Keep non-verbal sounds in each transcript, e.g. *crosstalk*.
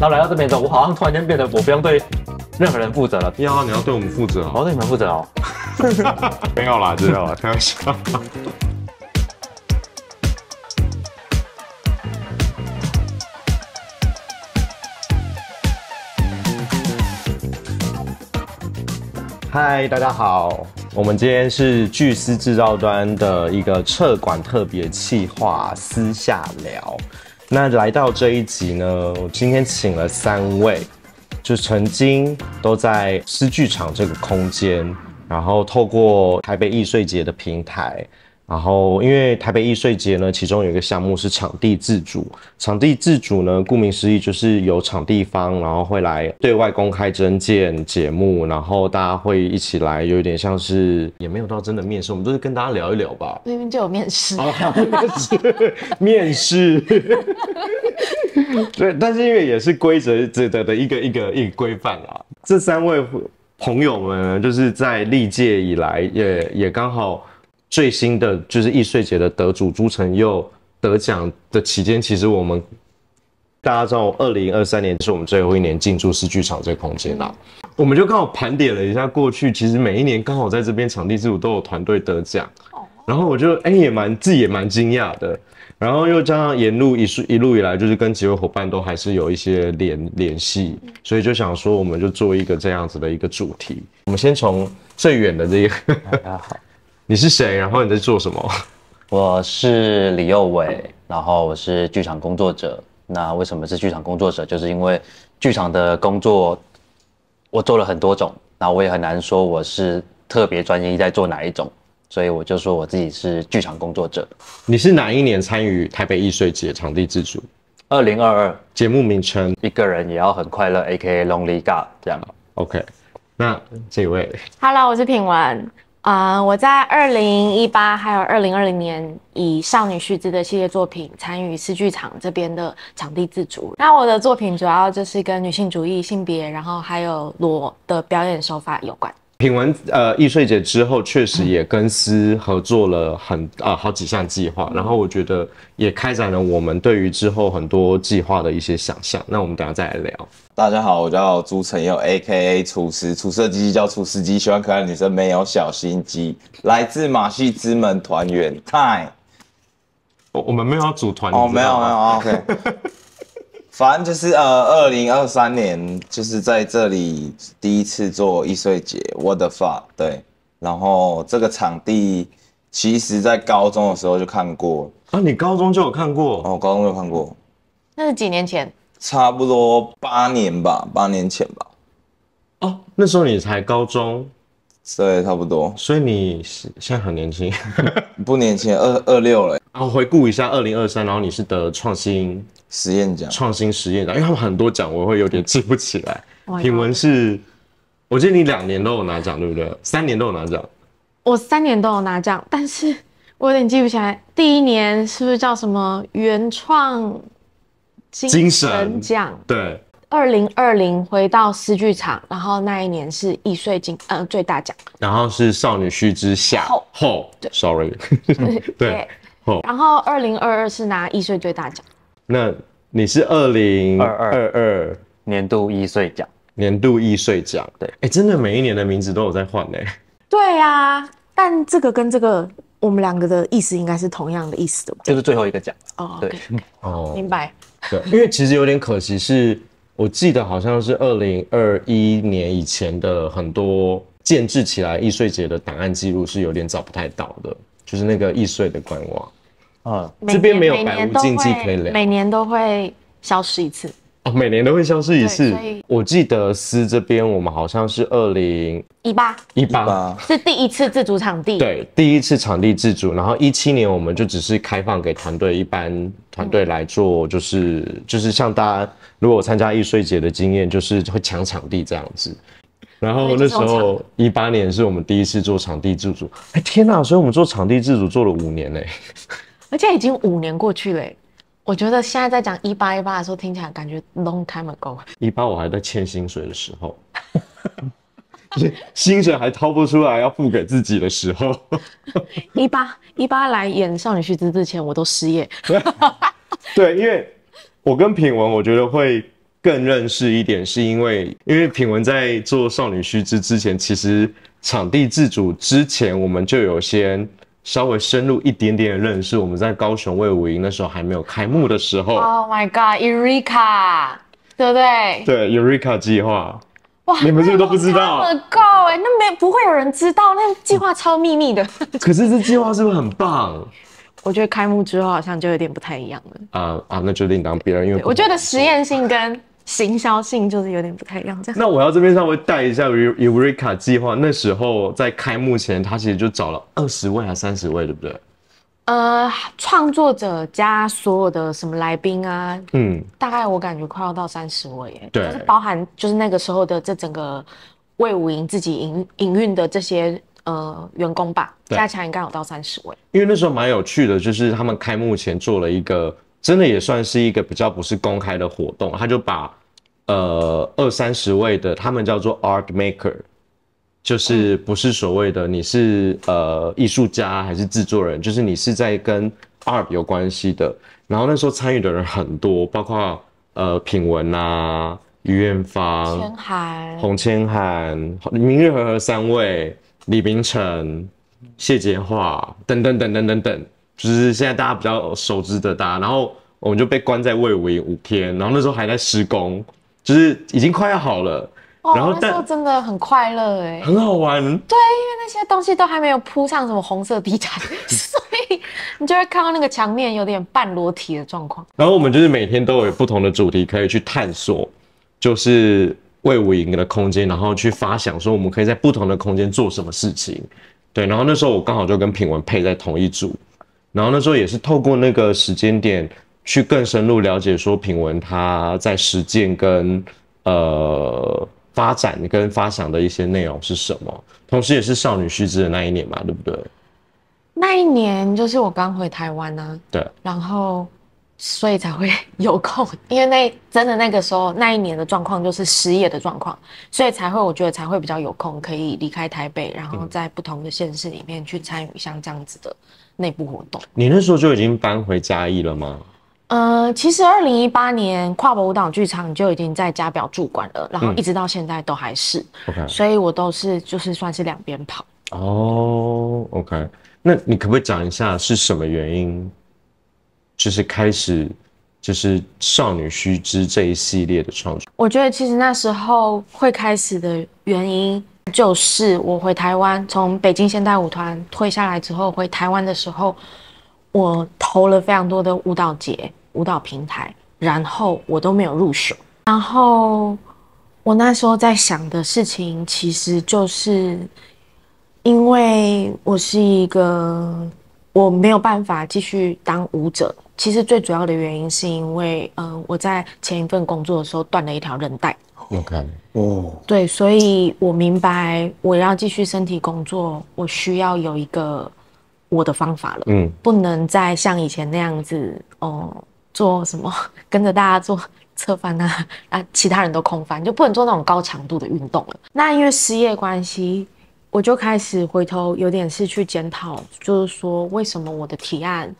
然后来到这边之后，我好像突然间变得我不用对任何人负责了。第二，你要对我们负责，我对你们负责哦。*laughs* 没有啦，没有啦，*laughs* 开玩笑。嗨，大家好，我们今天是巨思制造端的一个撤管特别企划私下聊。那来到这一集呢，我今天请了三位，就曾经都在诗剧场这个空间，然后透过台北艺穗节的平台。然后，因为台北艺穗节呢，其中有一个项目是场地自主。场地自主呢，顾名思义就是有场地方，然后会来对外公开征建节目，然后大家会一起来，有点像是也没有到真的面试，我们都是跟大家聊一聊吧。那边就有面试。面试。对，但是因为也是规则的的的一个一个一规范啊。这三位朋友们就是在历届以来，也也刚好。最新的就是易碎节的得主朱成佑得奖的期间，其实我们大家知道，二零二三年是我们最后一年进驻市剧场这个空间啦。我们就刚好盘点了一下过去，其实每一年刚好在这边场地之主都有团队得奖，然后我就哎也蛮自己也蛮惊讶的。然后又加上沿路一一路以来，就是跟几位伙伴都还是有一些联联系，所以就想说，我们就做一个这样子的一个主题。我们先从最远的这一个。你是谁？然后你在做什么？我是李佑伟，然后我是剧场工作者。那为什么是剧场工作者？就是因为剧场的工作我做了很多种，那我也很难说我是特别专一在做哪一种，所以我就说我自己是剧场工作者。你是哪一年参与台北艺术节场地自主？二零二二。节目名称《一个人也要很快乐》，A.K. l o n g l y Ga 这样。OK。那这位，Hello，我是品文。啊，我在二零一八还有二零二零年以少女须知的系列作品参与四剧场这边的场地自主。那我的作品主要就是跟女性主义、性别，然后还有裸的表演手法有关。品完呃易碎姐之后，确实也跟司合作了很啊好几项计划，然后我觉得也开展了我们对于之后很多计划的一些想象。那我们等下再来聊。大家好，我叫朱成佑，A K A 厨师，铺色计机叫厨师机，喜欢可爱女生，没有小心机，来自马戏之门团圆 time。我我们没有要组团哦，没有没有，OK。*laughs* 反正就是呃，二零二三年就是在这里第一次做一岁节，What the fuck？对，然后这个场地其实在高中的时候就看过啊，你高中就有看过？哦，高中就看过，那是几年前。差不多八年吧，八年前吧。哦，那时候你才高中，对，差不多。所以你现在很年轻，*laughs* 不年轻，二二六了。然后回顾一下二零二三，然后你是得创新实验奖，创新实验奖，因为他们很多奖我会有点记不起来。品文是，我记得你两年都有拿奖，对不对？三年都有拿奖，我三年都有拿奖，但是我有点记不起来，第一年是不是叫什么原创？精神奖对，二零二零回到诗剧场，然后那一年是易碎金呃最大奖，然后是少女须之下后对，sorry *laughs* 对后，然后二零二二是拿易碎最大奖，那你是二零二二年度易碎奖年度易碎奖对，哎真的每一年的名字都有在换哎，对啊，但这个跟这个我们两个的意思应该是同样的意思的，就是最后一个奖哦对哦，明白。对，因为其实有点可惜，是我记得好像是二零二一年以前的很多建制起来易碎节的档案记录是有点找不太到的，就是那个易碎的官网，啊，这边没有，百无忌可以会每年都会消失一次。哦，每年都会消失一次。我记得司这边，我们好像是二零一八一八是第一次自主场地。对，第一次场地自主。然后一七年我们就只是开放给团队一般团队来做，就是就是像大家如果参加艺术节的经验，就是会抢场地这样子。然后那时候一八年是我们第一次做场地自主。哎，天哪！所以我们做场地自主做了五年嘞，而且已经五年过去了。我觉得现在在讲一八一八的时候，听起来感觉 long time ago。一八我还在欠薪水的时候，是 *laughs* 薪水还掏不出来要付给自己的时候。一八一八来演《少女须知》之前，我都失业。*laughs* 对，因为，我跟品文，我觉得会更认识一点，是因为，因为品文在做《少女须知》之前，其实场地自主之前，我们就有先。稍微深入一点点的认识，我们在高雄魏武营的时候还没有开幕的时候。Oh my g o d e u r e k a 对不对？对 e u r e k a 计划。哇，你们自己都不知道？够哎，那没不会有人知道，那计划超秘密的。*laughs* 可是这计划是不是很棒？我觉得开幕之后好像就有点不太一样了。啊啊，那就另当别论，因为我觉得实验性跟。行销性就是有点不太一样。那我要这边稍微带一下《Eureka》计划，那时候在开幕前，他其实就找了二十位还是三十位，对不对？呃，创作者加所有的什么来宾啊，嗯，大概我感觉快要到三十位，对，就是包含就是那个时候的这整个魏武营自己营营运的这些呃员工吧，加强应该有到三十位。因为那时候蛮有趣的，就是他们开幕前做了一个。真的也算是一个比较不是公开的活动，他就把，呃，二三十位的他们叫做 art maker，就是不是所谓的你是呃艺术家还是制作人，就是你是在跟 art 有关系的。然后那时候参与的人很多，包括呃品文呐、于艳芳、千涵、洪千涵、明日和和三位、李明诚、谢杰化等等等等等等。就是现在大家比较熟知的，大然后我们就被关在魏武营五天，然后那时候还在施工，就是已经快要好了。哦，那时候真的很快乐哎，很好玩。对，因为那些东西都还没有铺上什么红色地毯，*laughs* 所以你就会看到那个墙面有点半裸体的状况。然后我们就是每天都有不同的主题可以去探索，就是魏武营的空间，然后去发想说我们可以在不同的空间做什么事情。对，然后那时候我刚好就跟品文配在同一组。然后那时候也是透过那个时间点去更深入了解，说品文他在实践跟呃发展跟发想的一些内容是什么，同时也是少女须知的那一年嘛，对不对？那一年就是我刚回台湾呢，对，然后所以才会有空，因为那真的那个时候那一年的状况就是失业的状况，所以才会我觉得才会比较有空可以离开台北，然后在不同的县市里面去参与像这样子的。内部活动，你那时候就已经搬回嘉义了吗？呃，其实二零一八年跨博舞蹈剧场就已经在嘉表驻馆了，然后一直到现在都还是。OK。所以我都是就是算是两边跑。哦，OK。那你可不可以讲一下是什么原因，就是开始，就是《少女须知》这一系列的创作？我觉得其实那时候会开始的原因。就是我回台湾，从北京现代舞团退下来之后，回台湾的时候，我投了非常多的舞蹈节、舞蹈平台，然后我都没有入选。然后我那时候在想的事情，其实就是因为我是一个我没有办法继续当舞者。其实最主要的原因是因为，嗯，我在前一份工作的时候断了一条韧带。OK，哦，对，所以我明白，我要继续身体工作，我需要有一个我的方法了。嗯，不能再像以前那样子哦，做什么 *laughs* 跟着大家做侧翻啊 *laughs* 啊，其他人都空翻，就不能做那种高强度的运动了。那因为失业关系，我就开始回头有点是去检讨，就是说为什么我的提案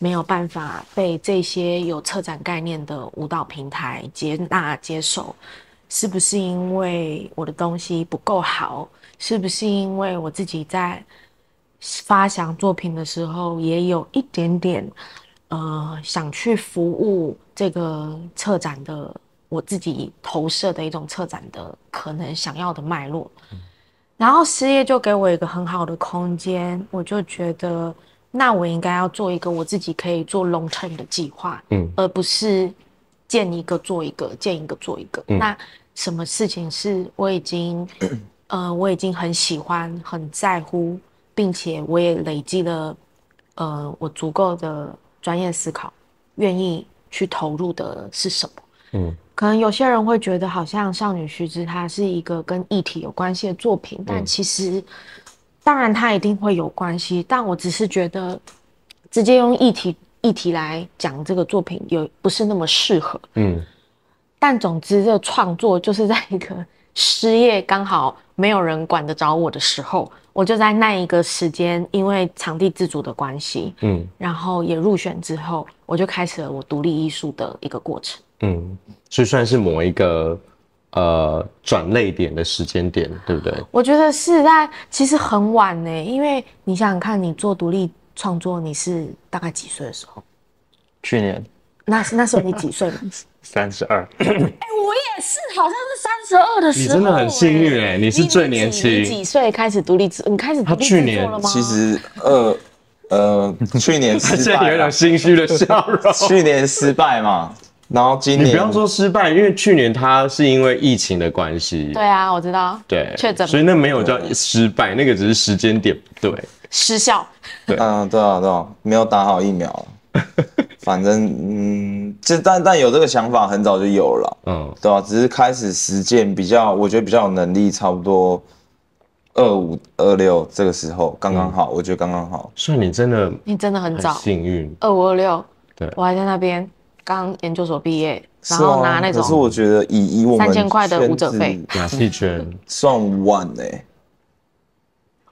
没有办法被这些有策展概念的舞蹈平台接纳接受。是不是因为我的东西不够好？是不是因为我自己在发想作品的时候，也有一点点呃，想去服务这个策展的，我自己投射的一种策展的可能想要的脉络？然后失业就给我一个很好的空间，我就觉得，那我应该要做一个我自己可以做 term 的计划，嗯，而不是。见一个做一个，见一个做一个。那什么事情是我已经 *coughs* 呃，我已经很喜欢、很在乎，并且我也累积了呃，我足够的专业思考，愿意去投入的是什么？嗯，可能有些人会觉得，好像《少女须知》它是一个跟议题有关系的作品，但其实当然它一定会有关系，但我只是觉得直接用议题。议题来讲，这个作品有不是那么适合，嗯，但总之，这创作就是在一个失业刚好没有人管得着我的时候，我就在那一个时间，因为场地自主的关系，嗯，然后也入选之后，我就开始了我独立艺术的一个过程，嗯，所以算是某一个呃转类点的时间点，对不对？我觉得是，但其实很晚呢，因为你想想看，你做独立。创作你是大概几岁的时候？去年，那那时候你几岁 *laughs* 三十二。哎，我也是，好像是三十二的时候。你真的很幸运哎，你是最年轻。你几岁开始独立？你开始他去年其实呃呃，去年 *laughs* 他现在有点心虚的笑容。*laughs* 去年失败嘛，然后今年你不要说失败，因为去年他是因为疫情的关系。对啊，我知道。对，确诊，所以那没有叫失败，那个只是时间点不对。失效。对，嗯，对啊，对啊，没有打好疫苗。*laughs* 反正，嗯，就但但有这个想法很早就有了。嗯，对啊，只是开始实践比较，我觉得比较有能力，差不多二五二六这个时候刚刚好，我觉得刚刚好。所以你真的，你真的很早，幸运。二五二六，对，我还在那边刚研究所毕业，然后拿那种。可是我觉得以以我们三千块的舞者费，亚细泉 *laughs* 算晚嘞。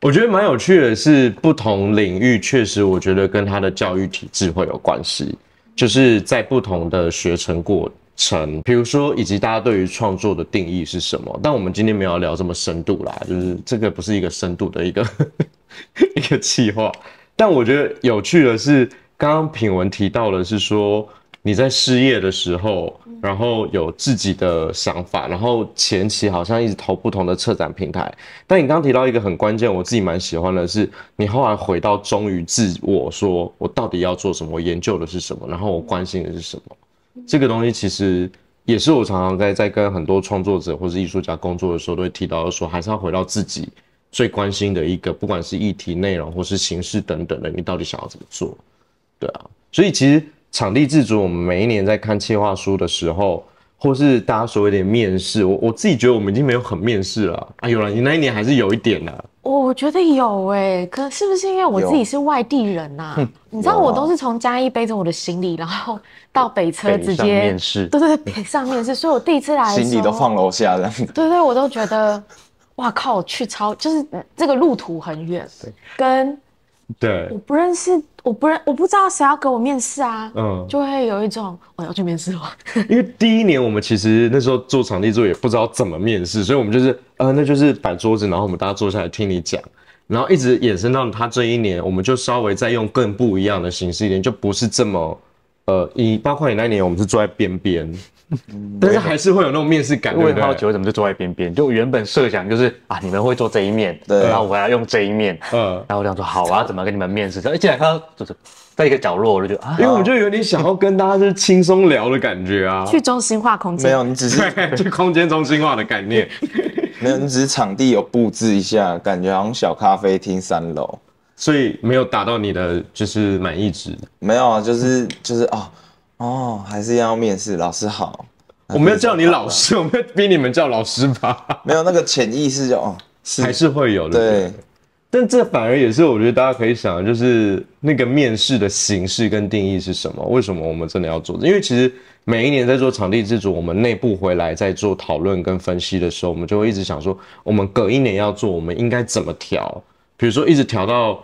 我觉得蛮有趣的，是不同领域确实，我觉得跟他的教育体制会有关系，就是在不同的学程过程，比如说以及大家对于创作的定义是什么。但我们今天没有聊这么深度啦，就是这个不是一个深度的一个 *laughs* 一个计划。但我觉得有趣的是，刚刚品文提到的是说你在失业的时候。然后有自己的想法，然后前期好像一直投不同的策展平台，但你刚提到一个很关键，我自己蛮喜欢的是，你后来回到忠于自我，说我到底要做什么，我研究的是什么，然后我关心的是什么，这个东西其实也是我常常在在跟很多创作者或是艺术家工作的时候都会提到，说还是要回到自己最关心的一个，不管是议题内容或是形式等等的，你到底想要怎么做，对啊，所以其实。场地制作，我们每一年在看策划书的时候，或是大家所有的面试，我我自己觉得我们已经没有很面试了。哎呦了，你那一年还是有一点的。我觉得有哎，可是不是因为我自己是外地人呐？你知道我都是从嘉义背着我的行李，然后到北车直接面试，对对对，北上面试，*laughs* 所以我第一次来，行李都放楼下對对对，我都觉得，哇靠，去超，就是这个路途很远，跟，对，我不认识。我不认我不知道谁要给我面试啊，嗯，就会有一种我要去面试了。因为第一年我们其实那时候做场地做也不知道怎么面试，所以我们就是呃，那就是摆桌子，然后我们大家坐下来听你讲，然后一直衍生到他这一年，我们就稍微再用更不一样的形式一点，就不是这么呃一，包括你那一年我们是坐在边边。但是还是会有那种面试感，也不知道只会怎么就坐在边边？就原本设想就是啊，你们会坐这一面，然后我要用这一面，嗯，然后想说好啊，怎么跟你们面试？而且他就是在一个角落，我就啊，因为我就有点想要跟大家是轻松聊的感觉啊。去中心化空间没有，你只是 *laughs* 去空间中心化的概念，你只是场地有布置一下，感觉好像小咖啡厅三楼，所以没有达到你的就是满意值。没有啊，就是就是啊。哦，还是要面试老师好。*laughs* 我没有叫你老师，我没有逼你们叫老师吧？*laughs* 没有那个潜意识就哦，还是会有的。对，但这反而也是我觉得大家可以想，就是那个面试的形式跟定义是什么？为什么我们真的要做？因为其实每一年在做场地自主，我们内部回来在做讨论跟分析的时候，我们就会一直想说，我们隔一年要做，我们应该怎么调？比如说一直调到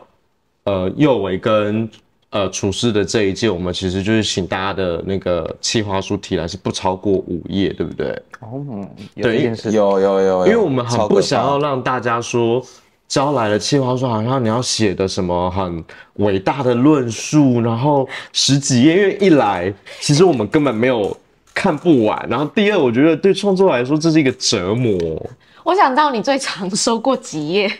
呃右维跟。呃，处事的这一届，我们其实就是请大家的那个企划书提来是不超过五页，对不对？哦，有件事，有有有，因为我们很不想要让大家说招来的企划书好像你要写的什么很伟大的论述，然后十几页，因为一来其实我们根本没有看不完，然后第二，我觉得对创作来说这是一个折磨。我想到你最长收过几页？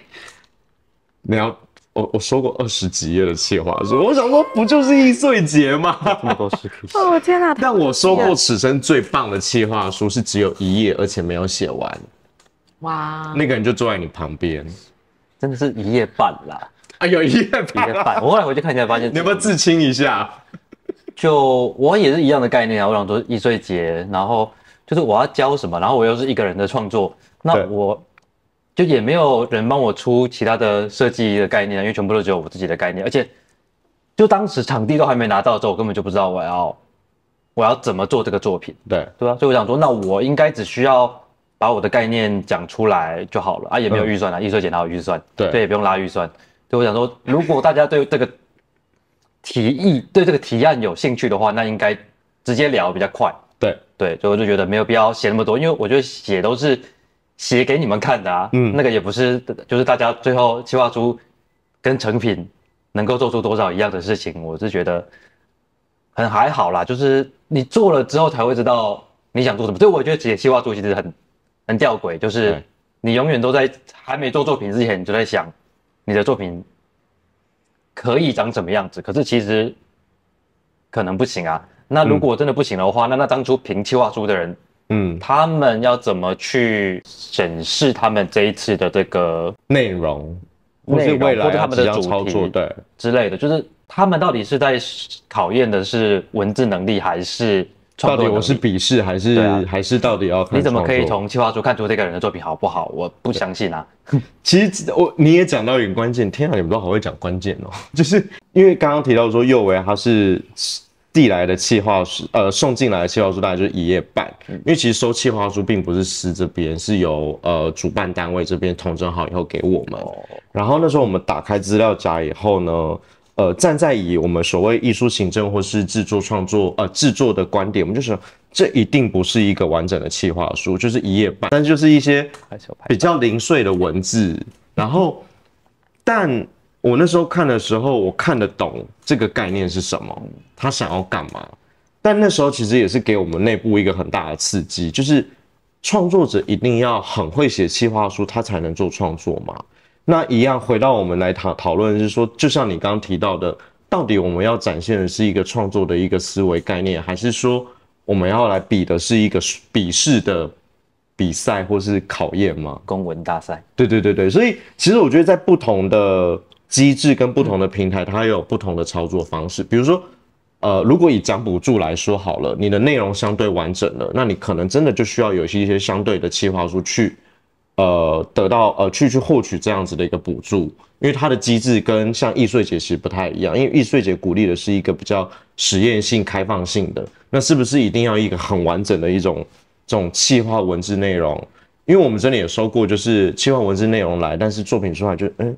你要我我说过二十几页的企划书，我想说不就是易碎节吗？这么多哦天哪！但我收过此生最棒的企划书是只有一页，而且没有写完。哇！那个人就坐在你旁边，真的是一页半啦！啊，有一页半。我后来回去看起来，发现你有没有自清一下？就我也是一样的概念啊，我想说易碎节，然后就是我要教什么，然后我又是一个人的创作，那我。就也没有人帮我出其他的设计的概念，因为全部都只有我自己的概念，而且就当时场地都还没拿到之后，我根本就不知道我要我要怎么做这个作品。对对啊，所以我想说，那我应该只需要把我的概念讲出来就好了啊，也没有预算啊，预算简拿有预算，对也不用拉预算。所以我想说，如果大家对这个提议、对这个提案有兴趣的话，那应该直接聊比较快。对对，所以我就觉得没有必要写那么多，因为我觉得写都是。写给你们看的啊，嗯，那个也不是，就是大家最后计划书跟成品能够做出多少一样的事情，我是觉得很还好啦。就是你做了之后才会知道你想做什么，所以我觉得写计划书其实很很吊诡，就是你永远都在还没做作品之前，你就在想你的作品可以长什么样子，可是其实可能不行啊。那如果真的不行的话，那那当初评计划书的人。嗯，他们要怎么去审视他们这一次的这个内容，或者未来他们的主题对之类的，就是他们到底是在考验的是文字能力还是？到底我是笔试还是还是到底要你怎么可以从计划书看出这个人的作品好不好？我不相信啊。*laughs* 其实我你也讲到一个关键，天啊，你们都好会讲关键哦，*laughs* 就是因为刚刚提到说佑维他是。递来的企划书，呃，送进来的企划书大概就是一页半，因为其实收企划书并不是师这边，是由呃主办单位这边统整好以后给我们。然后那时候我们打开资料夹以后呢，呃，站在以我们所谓艺术行政或是制作创作呃制作的观点，我们就想，这一定不是一个完整的企划书，就是一页半，但就是一些比较零碎的文字，然后，但。我那时候看的时候，我看得懂这个概念是什么，他想要干嘛。但那时候其实也是给我们内部一个很大的刺激，就是创作者一定要很会写企划书，他才能做创作嘛。那一样回到我们来讨讨论，是说，就像你刚刚提到的，到底我们要展现的是一个创作的一个思维概念，还是说我们要来比的是一个笔试的比赛或是考验吗？公文大赛。对对对对，所以其实我觉得在不同的。机制跟不同的平台，它有不同的操作方式。比如说，呃，如果以涨补助来说好了，你的内容相对完整了，那你可能真的就需要有一些相对的企划书去，呃，得到呃去去获取这样子的一个补助，因为它的机制跟像易碎姐是不太一样。因为易碎姐鼓励的是一个比较实验性、开放性的，那是不是一定要一个很完整的一种这种企划文字内容？因为我们这里也说过，就是计划文字内容来，但是作品出来就嗯。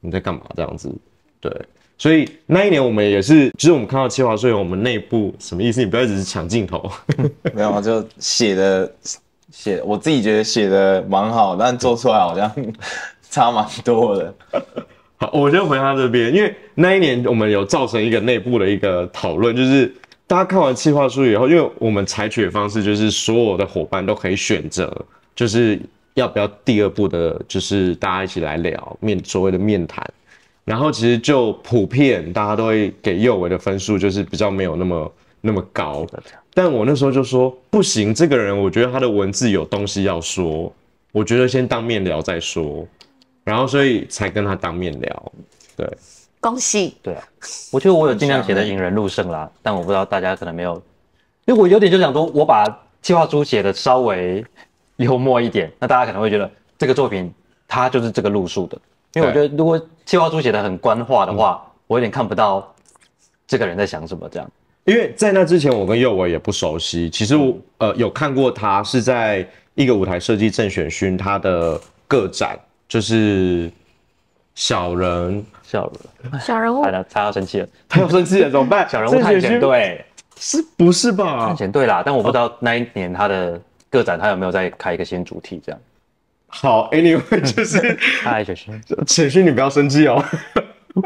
你在干嘛？这样子，对，所以那一年我们也是，就是我们看到《企化术》以后，我们内部什么意思？你不要一直抢镜头。*laughs* 没有啊，就写的写，我自己觉得写的蛮好，但做出来好像 *laughs* 差蛮多的。好，我先回他这边，因为那一年我们有造成一个内部的一个讨论，就是大家看完《企划书以后，因为我们采取的方式就是所有的伙伴都可以选择，就是。要不要第二步的，就是大家一起来聊面，所谓的面谈，然后其实就普遍大家都会给右维的分数，就是比较没有那么那么高。但我那时候就说不行，这个人我觉得他的文字有东西要说，我觉得先当面聊再说，然后所以才跟他当面聊。对，恭喜，对啊，我觉得我有尽量写的引人入胜啦，但我不知道大家可能没有，因为我有点就想说，我把计划书写的稍微。幽默一点，那大家可能会觉得这个作品它就是这个路数的。因为我觉得，如果计划书写得很官话的话，我有点看不到这个人在想什么这样。因为在那之前，我跟佑伟也不熟悉。其实，呃，有看过他是在一个舞台设计正选勋他的个展，就是小人，小人，*laughs* 小人物，他他要生气了，他要生气了，怎么办？*laughs* 小人物探险队，是不是吧？探险队啦，但我不知道那一年他的。个展他有没有再开一个新主题这样？好，Anyway，*laughs* 就是，嗨，雪勋，*laughs* 雪勋，你不要生气哦。*laughs*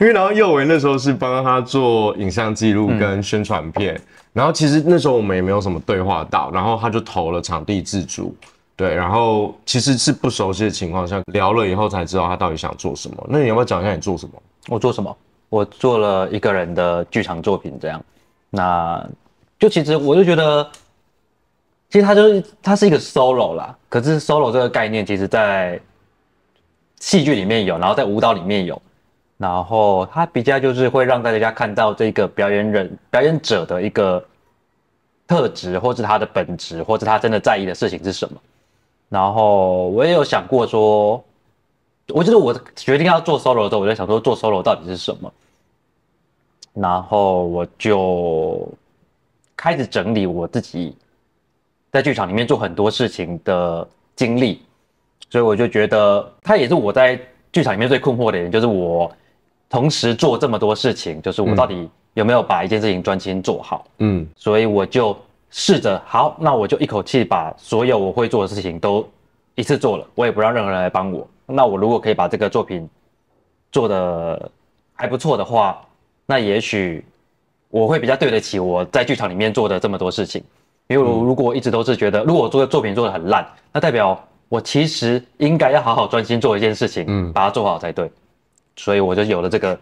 因为然后佑维那时候是帮他做影像记录跟宣传片，然后其实那时候我们也没有什么对话到，然后他就投了场地自主。对，然后其实是不熟悉的情况下聊了以后才知道他到底想做什么。那你要不要讲一下你做什么？我做什么？我做了一个人的剧场作品这样。那就其实我就觉得。其实它就是它是一个 solo 啦，可是 solo 这个概念其实，在戏剧里面有，然后在舞蹈里面有，然后它比较就是会让大家看到这个表演人表演者的一个特质，或是他的本质，或是他真的在意的事情是什么。然后我也有想过说，我觉得我决定要做 solo 的时候，我在想说做 solo 到底是什么。然后我就开始整理我自己。在剧场里面做很多事情的经历，所以我就觉得他也是我在剧场里面最困惑的人，就是我同时做这么多事情，就是我到底有没有把一件事情专心做好？嗯，所以我就试着，好，那我就一口气把所有我会做的事情都一次做了，我也不让任何人来帮我。那我如果可以把这个作品做的还不错的话，那也许我会比较对得起我在剧场里面做的这么多事情。比如，如果我一直都是觉得，如果我做的作品做的很烂，那代表我其实应该要好好专心做一件事情，嗯，把它做好才对。所以我就有了这个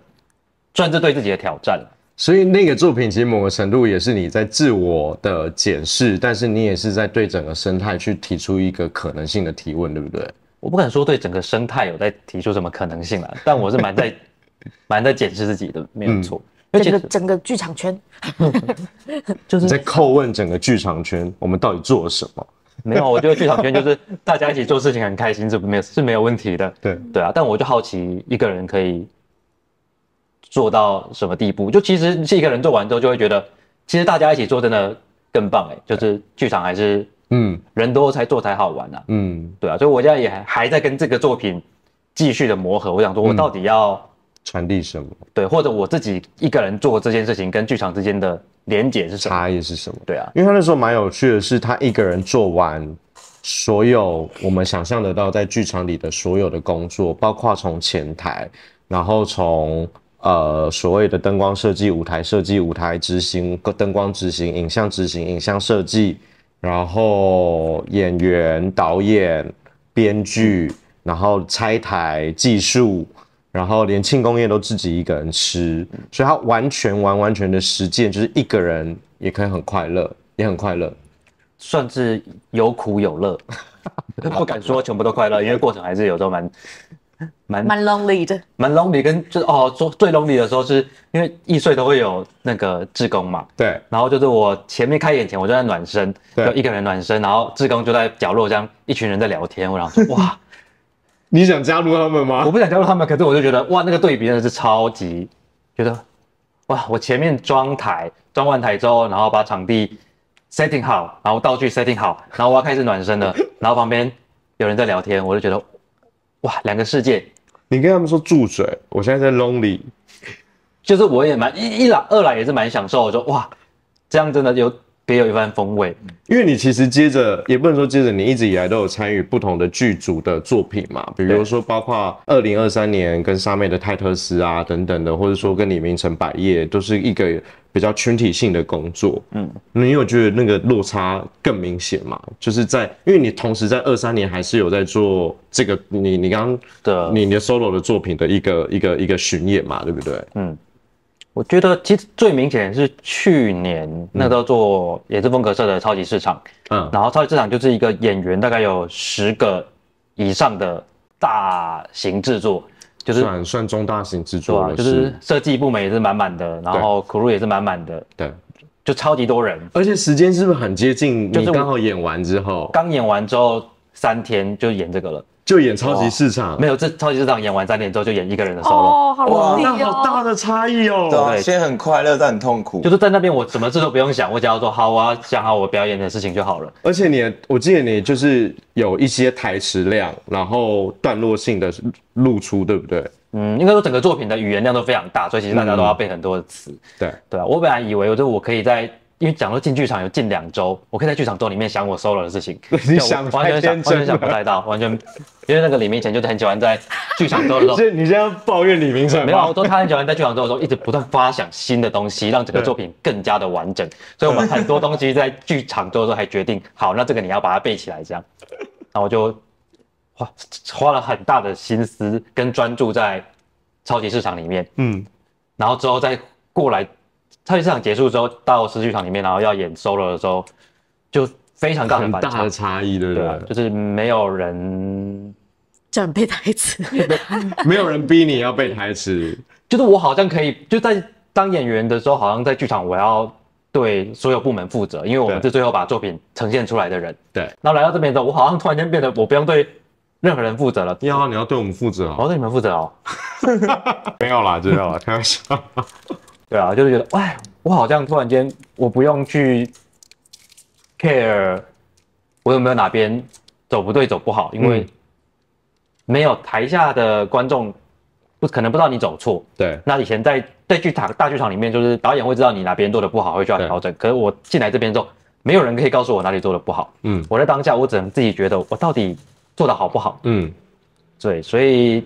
专注对自己的挑战了。所以那个作品其实某个程度也是你在自我的检视，但是你也是在对整个生态去提出一个可能性的提问，对不对？我不敢说对整个生态有在提出什么可能性了，但我是蛮在 *laughs* 蛮在检视自己的，没有错。整个整个剧场圈 *laughs* 就是在叩问整个剧场圈，我们到底做了什么？没有，我觉得剧场圈就是大家一起做事情很开心，这没是没有问题的。对对啊，但我就好奇一个人可以做到什么地步？就其实一个人做完之后，就会觉得其实大家一起做真的更棒哎，就是剧场还是嗯人多才做才好玩啊，嗯对啊，所以我现在也还在跟这个作品继续的磨合。我想说，我到底要。传递什么？对，或者我自己一个人做这件事情跟剧场之间的连结是什么？差异是什么？对啊，因为他那时候蛮有趣的，是他一个人做完所有我们想象得到在剧场里的所有的工作，包括从前台，然后从呃所谓的灯光设计、舞台设计、舞台执行、灯光执行、影像执行、影像设计，然后演员、导演、编剧，然后拆台技术。然后连庆功宴都自己一个人吃，所以他完全完完全的实践，就是一个人也可以很快乐，也很快乐，算是有苦有乐。*laughs* 不敢说全部都快乐，因为过程还是有时候蛮蛮蛮 lonely 的，蛮 lonely。跟就是哦，最最 lonely 的时候是因为易碎都会有那个志工嘛，对。然后就是我前面开眼前，我就在暖身，就一个人暖身，然后志工就在角落这样一群人在聊天，然后哇。你想加入他们吗？我不想加入他们，可是我就觉得哇，那个对比真的是超级，觉得哇，我前面装台，装完台之后，然后把场地 setting 好，然后道具 setting 好，然后我要开始暖身了，然后旁边有人在聊天，我就觉得哇，两个世界。你跟他们说住嘴，我现在在 lonely，就是我也蛮一一来二来也是蛮享受我说哇，这样真的有。别有一番风味，因为你其实接着也不能说接着，你一直以来都有参与不同的剧组的作品嘛，比如说包括二零二三年跟沙妹的泰特斯啊等等的，或者说跟李明成百叶都是一个比较群体性的工作，嗯，你有觉得那个落差更明显嘛？就是在因为你同时在二三年还是有在做这个你你刚的你的 solo 的作品的一个一个一个巡演嘛，对不对？嗯。我觉得其实最明显是去年那个做也是风格社的超级市场，嗯，然后超级市场就是一个演员大概有十个以上的大型制作，就是算算中大型制作了，就是设计部门也是满满的，然后 crew 也是满满的，对，就超级多人，而且时间是不是很接近？你刚好演完之后，刚演完之后三天就演这个了。就演超级市场，没有这超级市场演完三点之后就演一个人的收尾。哦，哇，那好大的差异哦。对，先很快乐，但很痛苦。就是在那边，我什么事都不用想，我只要做好，我要想好我表演的事情就好了。而且你，我记得你就是有一些台词量，然后段落性的露出，对不对？嗯，应该说整个作品的语言量都非常大，所以其实大家都要背很多的词。对，对，我本来以为我就我可以，在。因为讲到进剧场有近两周，我可以在剧场周里面想我 solo 的事情，*laughs* 你想完全想完全想不太到，完全，因为那个李明前就很喜欢在剧场周的时候，是 *laughs* 你现要抱怨李明成？没有，我都他很喜欢在剧场周的时候一直不断发想新的东西，让整个作品更加的完整。所以我们很多东西在剧场周的时候还决定，好，那这个你要把它背起来，这样。那我就花花了很大的心思跟专注在超级市场里面，嗯，然后之后再过来。菜市场结束之后，到市剧场里面，然后要演 solo 的时候，就非常大很大的差异，对不对？就是没有人你背台词，没有人逼你要背台词。就是我好像可以，就在当演员的时候，好像在剧场，我要对所有部门负责，因为我们是最后把作品呈现出来的人。对。那来到这边之后，我好像突然间变得我不用对任何人负责了。要你要对我们负责哦，我对你们负责哦。*laughs* 没有啦，没有啦，开玩笑。对啊，就是觉得，哎，我好像突然间我不用去 care 我有没有哪边走不对、走不好，因为没有台下的观众不可能不知道你走错。对。那以前在在剧场大剧场里面，就是导演会知道你哪边做的不好，会需要调整。可是我进来这边之后，没有人可以告诉我哪里做的不好。嗯。我在当下，我只能自己觉得我到底做的好不好。嗯。对，所以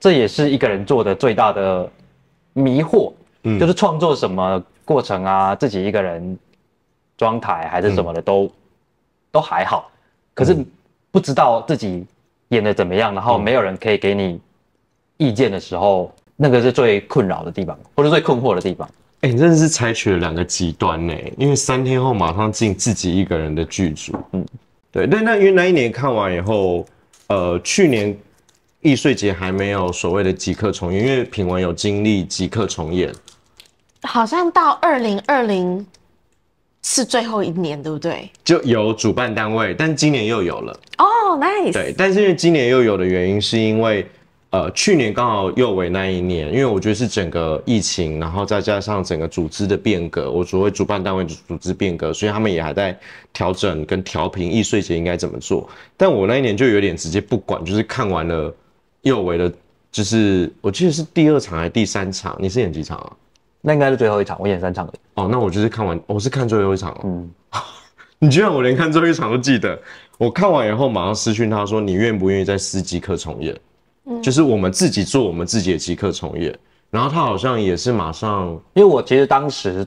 这也是一个人做的最大的迷惑。就是创作什么过程啊，自己一个人装台还是什么的，都都还好。可是不知道自己演的怎么样，然后没有人可以给你意见的时候，那个是最困扰的地方，或者最困惑的地方。哎，你真的是采取了两个极端呢，因为三天后马上进自己一个人的剧组。嗯，对。但那因为那一年看完以后，呃，去年。易碎节还没有所谓的即刻重演，因为品文有经历即刻重演，好像到二零二零是最后一年，对不对？就有主办单位，但今年又有了哦，nice。对，但是因为今年又有的原因，是因为呃去年刚好又为那一年，因为我觉得是整个疫情，然后再加上整个组织的变革，我所谓主办单位组织变革，所以他们也还在调整跟调平易碎节应该怎么做。但我那一年就有点直接不管，就是看完了。右为了，就是我记得是第二场还是第三场？你是演几场啊？那应该是最后一场，我演三场而已。哦，那我就是看完，我是看最后一场哦。*laughs* 你居然我连看最后一场都记得，我看完以后马上私讯他说：“你愿不愿意在司机课重演？”嗯，就是我们自己做，我们自己的即刻重演。然后他好像也是马上，因为我其实当时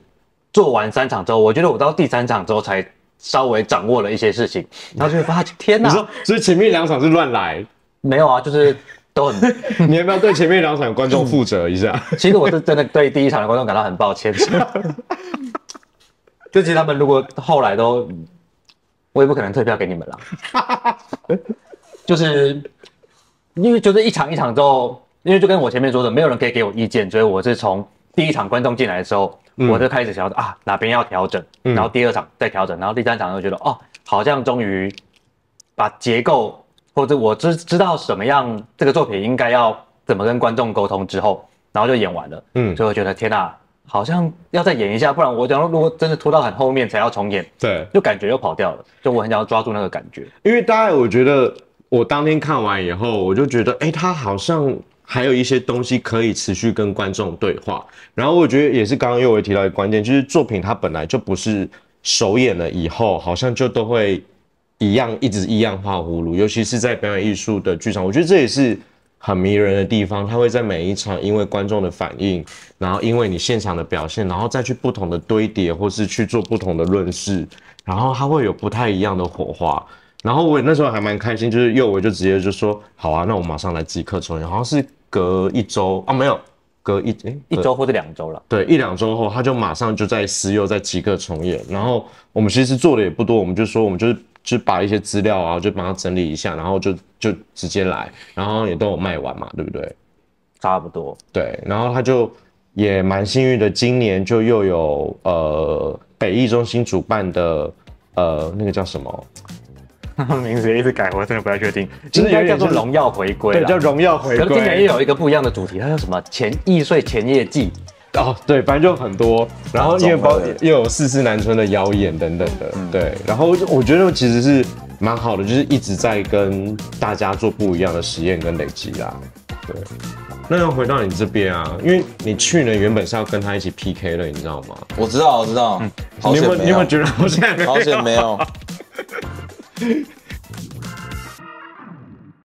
做完三场之后，我觉得我到第三场之后才稍微掌握了一些事情，然后就发现天哪！你说，所以前面两场是乱来？没有啊，就是。都很，*laughs* 你还要对前面两场观众负责一下。*laughs* 其实我是真的对第一场的观众感到很抱歉。*laughs* 就其实他们如果后来都，我也不可能退票给你们了。就是，因为就是一场一场之后，因为就跟我前面说的，没有人可以给我意见，所以我是从第一场观众进来的时候，我就开始想啊哪边要调整，然后第二场再调整，然后第三场又觉得哦，好像终于把结构。或者我知知道什么样这个作品应该要怎么跟观众沟通之后，然后就演完了，嗯，所以我觉得天哪，好像要再演一下，不然我讲如果真的拖到很后面才要重演，对，就感觉又跑掉了，就我很想要抓住那个感觉，因为大概我觉得我当天看完以后，我就觉得哎，他好像还有一些东西可以持续跟观众对话，然后我觉得也是刚刚又我提到一个关键，就是作品它本来就不是首演了以后，好像就都会。一样一直一样画葫芦，尤其是在表演艺术的剧场，我觉得这也是很迷人的地方。他会在每一场，因为观众的反应，然后因为你现场的表现，然后再去不同的堆叠，或是去做不同的论述，然后它会有不太一样的火花。然后我那时候还蛮开心，就是又我就直接就说：“好啊，那我马上来即刻重演。”好像是隔一周啊，没有隔一一周或者两周了。对，一两周后他就马上就在私友在即刻重演。然后我们其实做的也不多，我们就说我们就是。就把一些资料啊，就帮他整理一下，然后就就直接来，然后也都有卖完嘛，对不对？差不多。对，然后他就也蛮幸运的，今年就又有呃北艺中心主办的呃那个叫什么，*laughs* 名字一直改，我真的不太确定。今年叫做荣耀回归，对，叫荣耀回归。今年又有一个不一样的主题，它叫什么？前易税前业绩。哦，对，反正就很多，然后因为包又有四四南村的谣言等等的，对，然后我觉得其实是蛮好的，就是一直在跟大家做不一样的实验跟累积啦，对。那要回到你这边啊，因为你去年原本是要跟他一起 PK 的，你知道吗？我知道，我知道，你有你有觉得我险在没有？好险没有。*laughs*